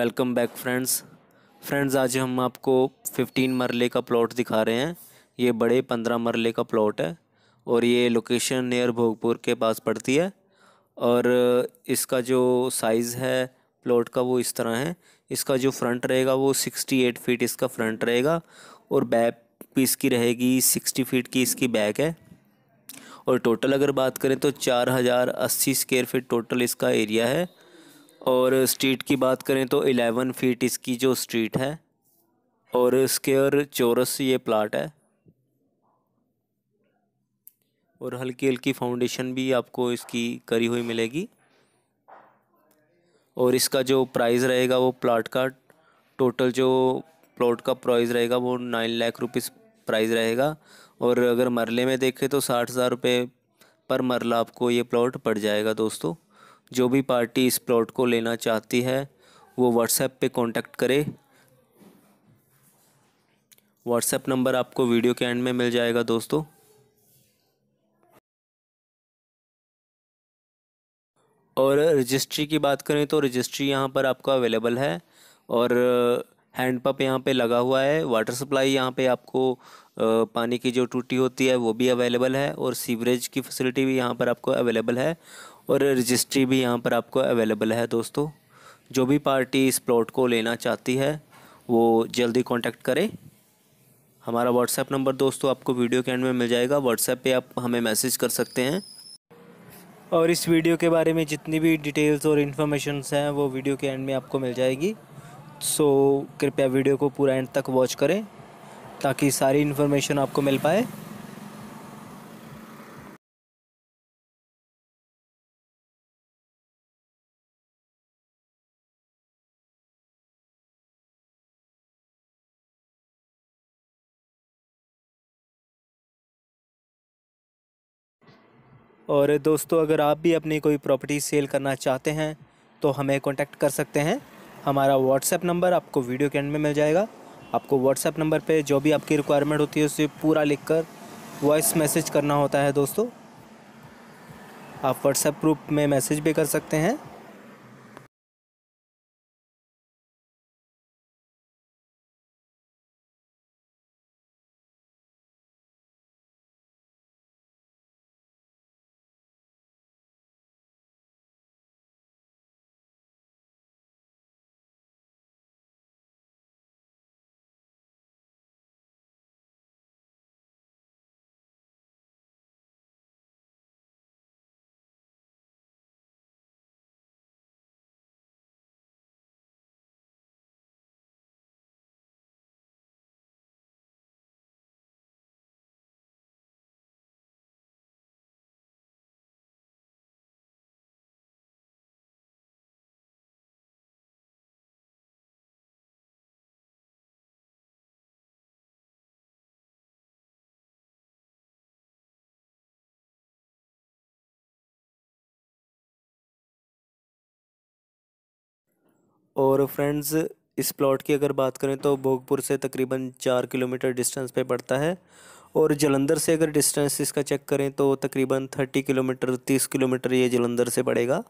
welcome back friends friends आज हम आपको 15 मरले का प्लॉट दिखा रहे हैं ये बड़े 15 मरले का प्लॉट है और ये लोकेशन नियर भोगपुर के पास पड़ती है और इसका जो साइज़ है प्लॉट का वो इस तरह है इसका जो फ्रंट रहेगा वो 68 फीट इसका फ्रंट रहेगा और बैक पीस की रहेगी 60 फीट की इसकी बैक है और टोटल अगर बात करें तो चार हज़ार अस्सी स्क्वेयर फीट टोटल इसका एरिया है और स्ट्रीट की बात करें तो एलेवन फीट इसकी जो स्ट्रीट है और स्केयर चौरस ये प्लाट है और हल्की हल्की फाउंडेशन भी आपको इसकी करी हुई मिलेगी और इसका जो प्राइस रहेगा वो प्लाट का टोटल जो प्लॉट का प्राइस रहेगा वो नाइन लाख रुपीज़ प्राइस रहेगा और अगर मरले में देखें तो साठ हज़ार रुपये पर मरला आपको ये प्लॉट पड़ जाएगा दोस्तों जो भी पार्टी इस प्लॉट को लेना चाहती है वो व्हाट्सएप पे कांटेक्ट करे व्हाट्सएप नंबर आपको वीडियो के एंड में मिल जाएगा दोस्तों और रजिस्ट्री की बात करें तो रजिस्ट्री यहाँ पर आपका अवेलेबल है और हैंडपम्प यहाँ पे लगा हुआ है वाटर सप्लाई यहाँ पे आपको पानी की जो टूटी होती है वो भी अवेलेबल है और सीवरेज की फैसिलिटी भी यहाँ पर आपको अवेलेबल है और रजिस्ट्री भी यहाँ पर आपको अवेलेबल है दोस्तों जो भी पार्टी इस प्लॉट को लेना चाहती है वो जल्दी कॉन्टेक्ट करें हमारा व्हाट्सएप नंबर दोस्तों आपको वीडियो के एंड में मिल जाएगा व्हाट्सएप पर आप हमें मैसेज कर सकते हैं और इस वीडियो के बारे में जितनी भी डिटेल्स और इन्फॉर्मेशन हैं वो वीडियो के एंड में आपको मिल जाएगी सो कृपया वीडियो को पूरा एंड तक वॉच करें ताकि सारी इन्फॉर्मेशन आपको मिल पाए और दोस्तों अगर आप भी अपनी कोई प्रॉपर्टी सेल करना चाहते हैं तो हमें कांटेक्ट कर सकते हैं हमारा व्हाट्सएप नंबर आपको वीडियो के एंड में मिल जाएगा आपको व्हाट्सएप नंबर पे जो भी आपकी रिक्वायरमेंट होती है उसे पूरा लिखकर वॉइस मैसेज करना होता है दोस्तों आप व्हाट्सएप ग्रुप में मैसेज भी कर सकते हैं और फ्रेंड्स इस प्लॉट की अगर बात करें तो भोगपुर से तकरीबन चार किलोमीटर डिस्टेंस पे पड़ता है और जलंधर से अगर डिस्टेंस इसका चेक करें तो तकरीबन थर्टी किलोमीटर तीस किलोमीटर ये जलंधर से पड़ेगा